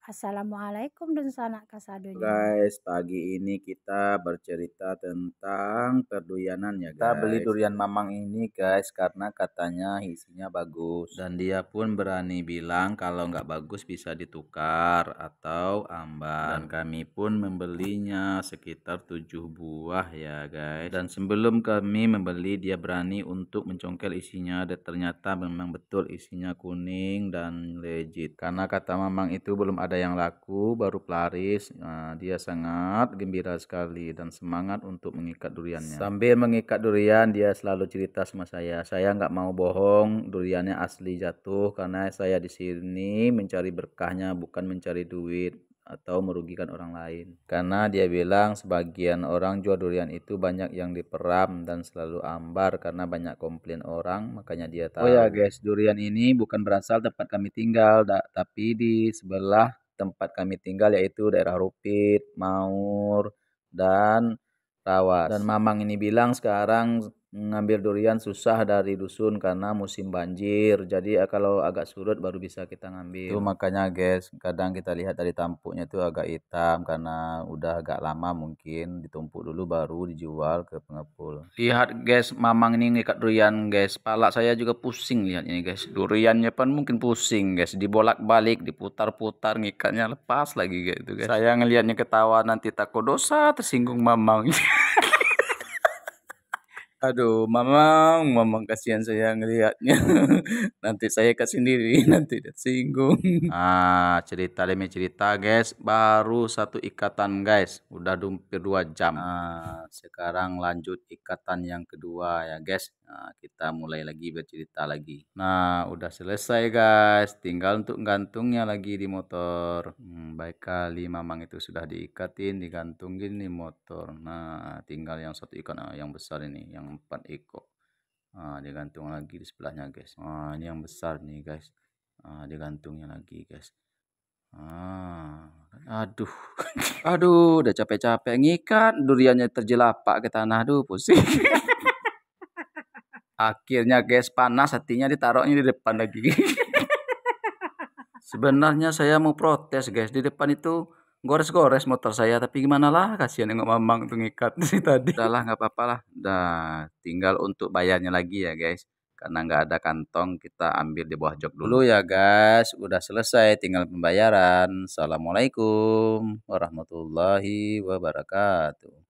Assalamualaikum dan sanak kasadonya. Guys, pagi ini kita bercerita tentang perduyanan ya guys. Kita beli durian mamang ini guys karena katanya isinya bagus. Dan dia pun berani bilang kalau nggak bagus bisa ditukar atau kami pun membelinya sekitar tujuh buah ya guys. Dan sebelum kami membeli dia berani untuk mencongkel isinya dan ternyata memang betul isinya kuning dan legit. Karena kata mamang itu belum ada yang laku baru pelaris. Nah, dia sangat gembira sekali dan semangat untuk mengikat duriannya. Sambil mengikat durian dia selalu cerita sama saya. Saya nggak mau bohong duriannya asli jatuh karena saya di sini mencari berkahnya bukan mencari duit atau merugikan orang lain. Karena dia bilang sebagian orang jual durian itu banyak yang diperam dan selalu ambar karena banyak komplain orang, makanya dia tahu. Oh ya guys, durian ini bukan berasal tempat kami tinggal, tapi di sebelah tempat kami tinggal yaitu daerah Rupit, Maur, dan Rawas. Dan Mamang ini bilang sekarang ngambil durian susah dari dusun karena musim banjir. Jadi eh, kalau agak surut baru bisa kita ngambil. Itu makanya guys, kadang kita lihat dari tampuknya itu agak hitam karena udah agak lama mungkin ditumpuk dulu baru dijual ke pengepul. Lihat guys, mamang ini ngikat durian guys. palak saya juga pusing lihat ini guys. Duriannya pun mungkin pusing guys. Dibolak-balik, diputar-putar, ngikatnya lepas lagi gitu guys. Saya ngelihatnya ketawa nanti takut dosa tersinggung mamang. Aduh, mamang, mamang kasihan saya ngelihatnya. nanti saya ke sendiri, nanti tersinggung. Ah, cerita demi cerita, guys. Baru satu ikatan, guys. Udah hampir dua jam. Nah, sekarang lanjut ikatan yang kedua ya, guys. Nah, kita mulai lagi bercerita lagi. Nah, udah selesai, guys. Tinggal untuk gantungnya lagi di motor. Hmm, baik kali mamang itu sudah diikatin, digantungin di motor. Nah, tinggal yang satu ikan yang besar ini, yang empat ekor nah, dia gantung lagi di sebelahnya guys nah, ini yang besar nih guys nah, dia gantungnya lagi guys ah aduh aduh udah capek-capek ngikat duriannya terjelapak ke tanah aduh pusing akhirnya guys panas hatinya ditaruhnya di depan lagi sebenarnya saya mau protes guys di depan itu gores-gores motor saya tapi gimana lah kasihan nengok mamang tuh ngikat sih tadi udahlah nggak apa-apa lah udah tinggal untuk bayarnya lagi ya guys karena nggak ada kantong kita ambil di bawah jok dulu hmm. ya guys udah selesai tinggal pembayaran assalamualaikum warahmatullahi wabarakatuh